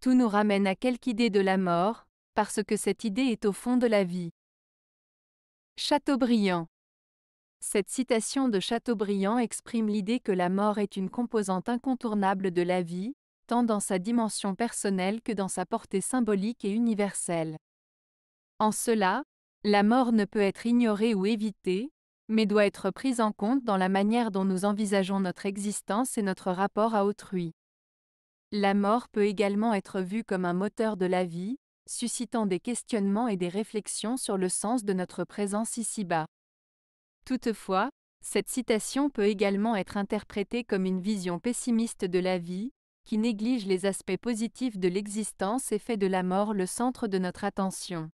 tout nous ramène à quelque idée de la mort, parce que cette idée est au fond de la vie. Chateaubriand Cette citation de Chateaubriand exprime l'idée que la mort est une composante incontournable de la vie, tant dans sa dimension personnelle que dans sa portée symbolique et universelle. En cela, la mort ne peut être ignorée ou évitée, mais doit être prise en compte dans la manière dont nous envisageons notre existence et notre rapport à autrui. La mort peut également être vue comme un moteur de la vie, suscitant des questionnements et des réflexions sur le sens de notre présence ici-bas. Toutefois, cette citation peut également être interprétée comme une vision pessimiste de la vie, qui néglige les aspects positifs de l'existence et fait de la mort le centre de notre attention.